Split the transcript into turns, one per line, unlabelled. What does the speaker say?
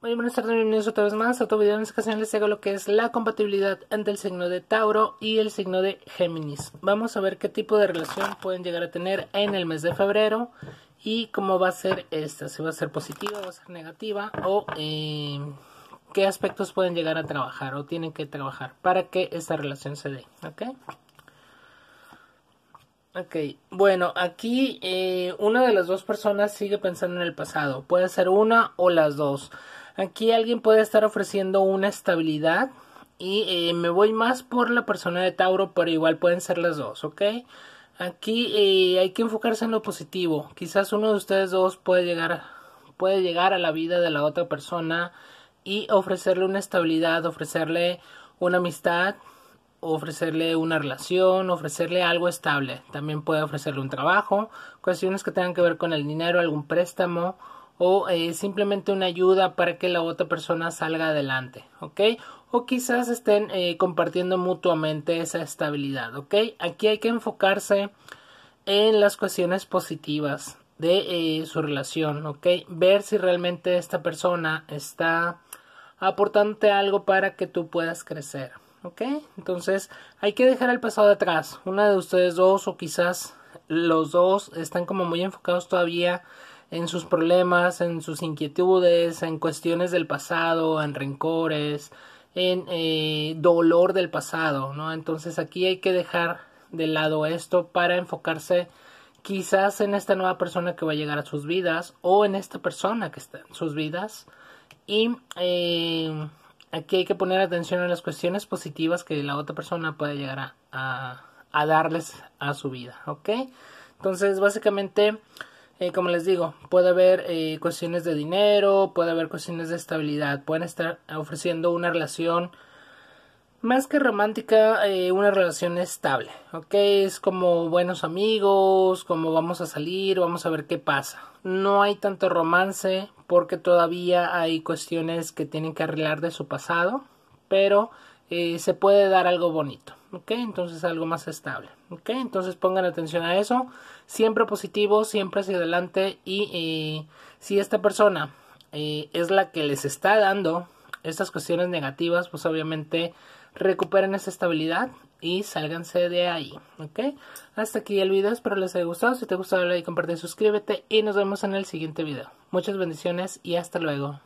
Muy buenas tardes, bienvenidos otra vez más a otro video. En esta ocasión les traigo lo que es la compatibilidad entre el signo de Tauro y el signo de Géminis. Vamos a ver qué tipo de relación pueden llegar a tener en el mes de febrero y cómo va a ser esta, si va a ser positiva, va a ser negativa o eh, qué aspectos pueden llegar a trabajar o tienen que trabajar para que esta relación se dé. ¿Ok? bueno, aquí eh, una de las dos personas sigue pensando en el pasado. Puede ser una o las dos. Aquí alguien puede estar ofreciendo una estabilidad y eh, me voy más por la persona de Tauro, pero igual pueden ser las dos, ¿ok? Aquí eh, hay que enfocarse en lo positivo. Quizás uno de ustedes dos puede llegar, puede llegar a la vida de la otra persona y ofrecerle una estabilidad, ofrecerle una amistad, ofrecerle una relación, ofrecerle algo estable. También puede ofrecerle un trabajo, cuestiones que tengan que ver con el dinero, algún préstamo o eh, simplemente una ayuda para que la otra persona salga adelante, ¿ok? O quizás estén eh, compartiendo mutuamente esa estabilidad, ¿ok? Aquí hay que enfocarse en las cuestiones positivas de eh, su relación, ¿ok? Ver si realmente esta persona está aportándote algo para que tú puedas crecer, ¿ok? Entonces hay que dejar el pasado atrás. Una de ustedes dos o quizás los dos están como muy enfocados todavía en sus problemas, en sus inquietudes, en cuestiones del pasado, en rencores, en eh, dolor del pasado, ¿no? Entonces aquí hay que dejar de lado esto para enfocarse quizás en esta nueva persona que va a llegar a sus vidas o en esta persona que está en sus vidas y eh, aquí hay que poner atención a las cuestiones positivas que la otra persona puede llegar a, a darles a su vida, ¿ok? Entonces básicamente eh, como les digo, puede haber eh, cuestiones de dinero, puede haber cuestiones de estabilidad, pueden estar ofreciendo una relación más que romántica, eh, una relación estable, ¿ok? Es como buenos amigos, como vamos a salir, vamos a ver qué pasa. No hay tanto romance porque todavía hay cuestiones que tienen que arreglar de su pasado, pero se puede dar algo bonito. ¿ok? Entonces algo más estable, ¿ok? Entonces pongan atención a eso, siempre positivo, siempre hacia adelante y eh, si esta persona eh, es la que les está dando estas cuestiones negativas, pues obviamente recuperen esa estabilidad y sálganse de ahí, ¿ok? Hasta aquí el video, espero les haya gustado, si te ha gustado like, comparte, suscríbete y nos vemos en el siguiente video. Muchas bendiciones y hasta luego.